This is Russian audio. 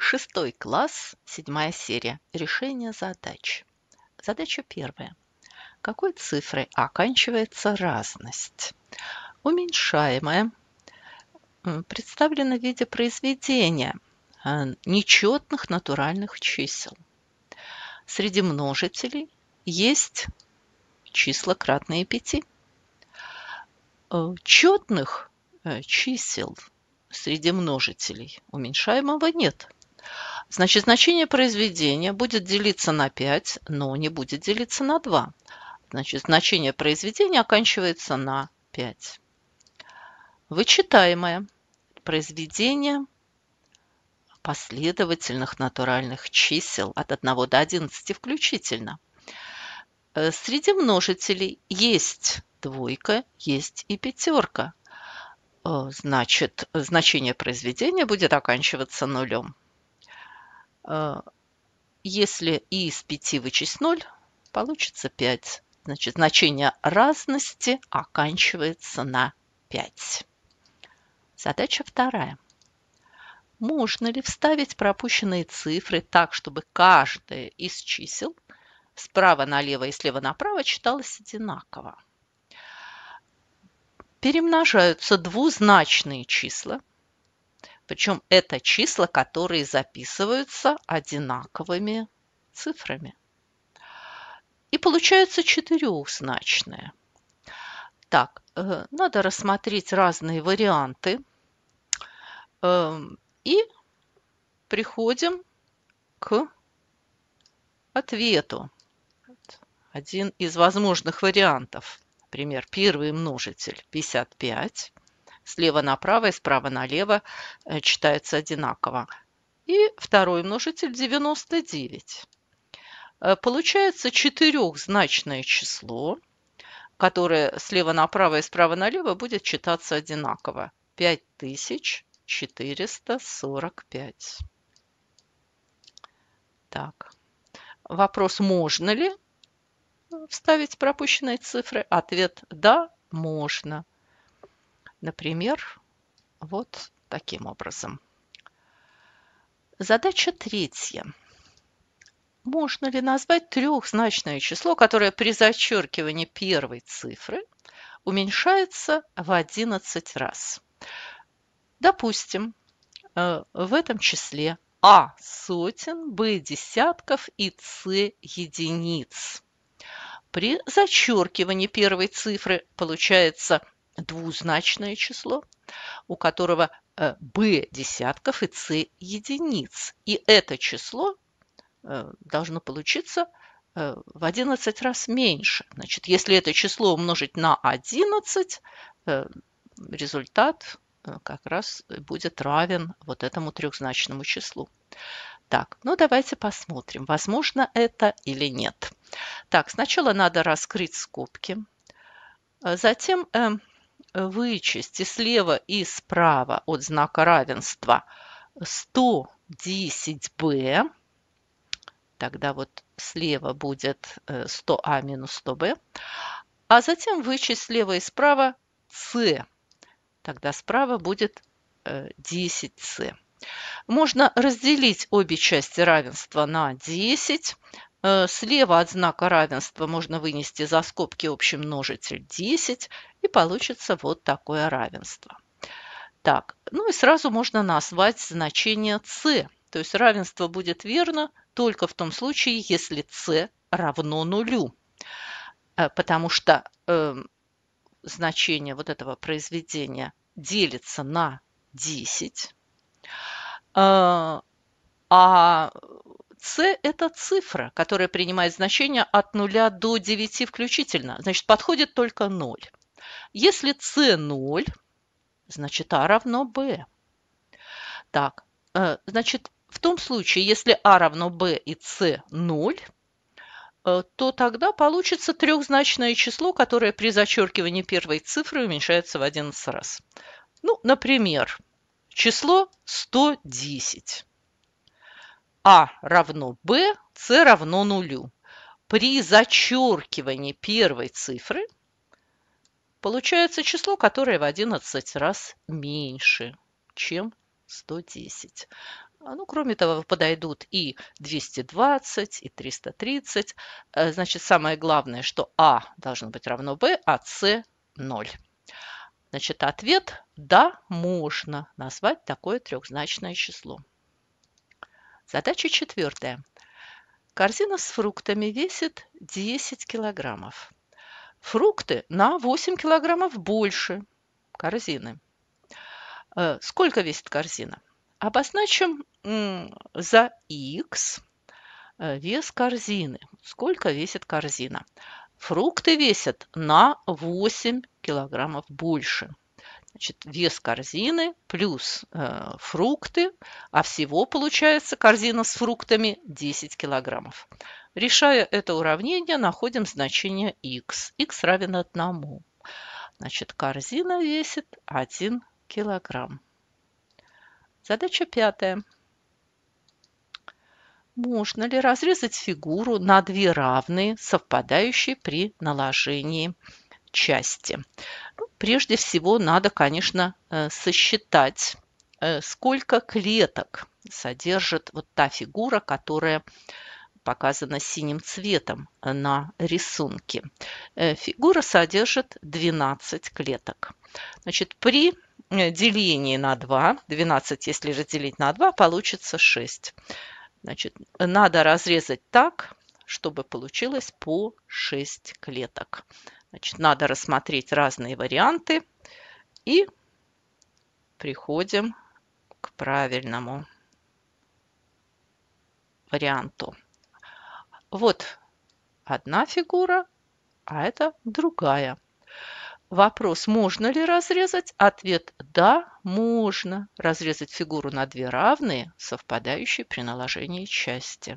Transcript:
Шестой класс, седьмая серия. Решение задач. Задача первая. Какой цифрой оканчивается разность? Уменьшаемая представлена в виде произведения а, нечетных натуральных чисел. Среди множителей есть числа кратные пяти. Э, четных э, чисел среди множителей уменьшаемого нет – Значит, значение произведения будет делиться на 5, но не будет делиться на 2. Значит, значение произведения оканчивается на 5. Вычитаемое произведение последовательных натуральных чисел от 1 до 11 включительно. Э, среди множителей есть двойка, есть и пятерка. Э, значит, значение произведения будет оканчиваться нулем. А, если и из 5 вычесть 0, получится 5. Значит, значение разности оканчивается на 5. Задача вторая. Можно ли вставить пропущенные цифры так, чтобы каждая из чисел справа налево и слева направо читалась одинаково? Перемножаются двузначные числа – причем это числа, которые записываются одинаковыми цифрами. И получаются четырехзначные. Так, э, надо рассмотреть разные варианты. Эм, и приходим к ответу. Один из возможных вариантов. Например, первый множитель 55 слева направо и справа налево э, читается одинаково. И второй множитель 99. Э, получается четырехзначное число, которое слева направо и справа налево будет читаться одинаково. 5445. Так. Вопрос, можно ли э, вставить пропущенные цифры? Ответ – да, можно. Например, вот таким образом. Задача третья. Можно ли назвать трехзначное число, которое при зачеркивании первой цифры уменьшается в 11 раз? Допустим, э, в этом числе а сотен, Б десятков и С единиц. При зачеркивании первой цифры получается двузначное число, у которого b э, десятков и c единиц. И это число э, должно получиться э, в 11 раз меньше. Значит, если это число умножить на 11, результат как раз будет равен вот этому трехзначному числу. Так, ну давайте посмотрим, возможно это или нет. Так, сначала надо раскрыть скобки. А затем эм, вычесть и слева, и справа от знака равенства 110b, тогда вот слева будет 100а э, минус 100b, а затем вычесть слева и справа c, тогда справа будет 10c. Э, Можно разделить обе части равенства на 10. Э, слева от знака равенства можно вынести за скобки общий множитель 10, и получится вот такое равенство. Так, ну и сразу можно назвать значение c. То есть равенство будет верно только в том случае, если c равно нулю. Э, потому что э, значение вот этого произведения делится на 10, э, а c – это цифра, которая принимает значение от 0 до 9 включительно. Значит, подходит только 0. Если c 0, значит, а равно b. Так, э, значит, в том случае, если а равно b и c 0, э, то тогда получится трехзначное число, которое при зачеркивании первой цифры уменьшается в 11 раз. Ну, например, число 110. А равно Б, С равно нулю. При зачеркивании первой цифры получается число, которое в 11 раз меньше, чем 110. А, ну, кроме того, подойдут и 220, и 330. Э, значит, самое главное, что А должно быть равно Б, а С – 0. Значит, ответ – да, можно назвать такое трехзначное число. Задача четвертая. Корзина с фруктами весит 10 килограммов. Фрукты на 8 килограммов больше корзины. Э, сколько весит корзина? Обозначим за x э, вес корзины. Сколько весит корзина? Фрукты весят на 8 килограммов больше. Значит, вес корзины плюс э, фрукты, а всего получается корзина с фруктами 10 килограммов. Решая это уравнение, находим значение x. x равен 1. Значит, корзина весит 1 килограмм. Задача пятая. Можно ли разрезать фигуру на две равные, совпадающие при наложении части. Ну, прежде всего надо, конечно, э, сосчитать, э, сколько клеток содержит вот та фигура, которая показана синим цветом э, на рисунке. Фигура содержит 12 клеток. Значит, при делении на 2, 12, если разделить на 2, получится 6. Значит, надо разрезать так, чтобы получилось по 6 клеток. Значит, надо рассмотреть разные варианты и приходим к правильному варианту. Вот одна фигура, а это другая. Вопрос, можно ли разрезать? Ответ – да, можно разрезать фигуру на две равные, совпадающие при наложении части.